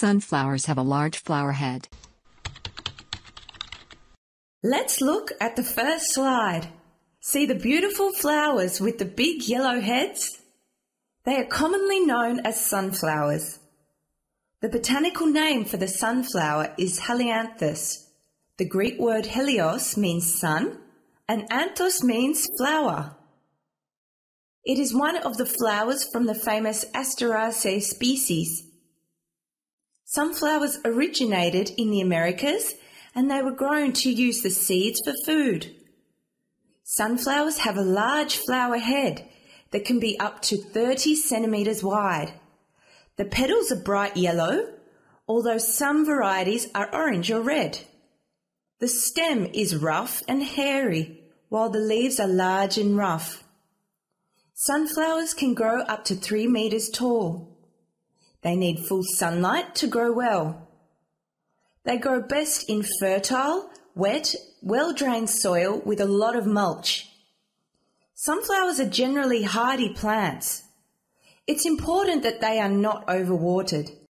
Sunflowers have a large flower head. Let's look at the first slide. See the beautiful flowers with the big yellow heads? They are commonly known as sunflowers. The botanical name for the sunflower is Helianthus. The Greek word helios means sun and anthos means flower. It is one of the flowers from the famous Asteraceae species Sunflowers originated in the Americas and they were grown to use the seeds for food. Sunflowers have a large flower head that can be up to 30 centimeters wide. The petals are bright yellow, although some varieties are orange or red. The stem is rough and hairy, while the leaves are large and rough. Sunflowers can grow up to 3 meters tall. They need full sunlight to grow well. They grow best in fertile, wet, well drained soil with a lot of mulch. Sunflowers are generally hardy plants. It's important that they are not overwatered.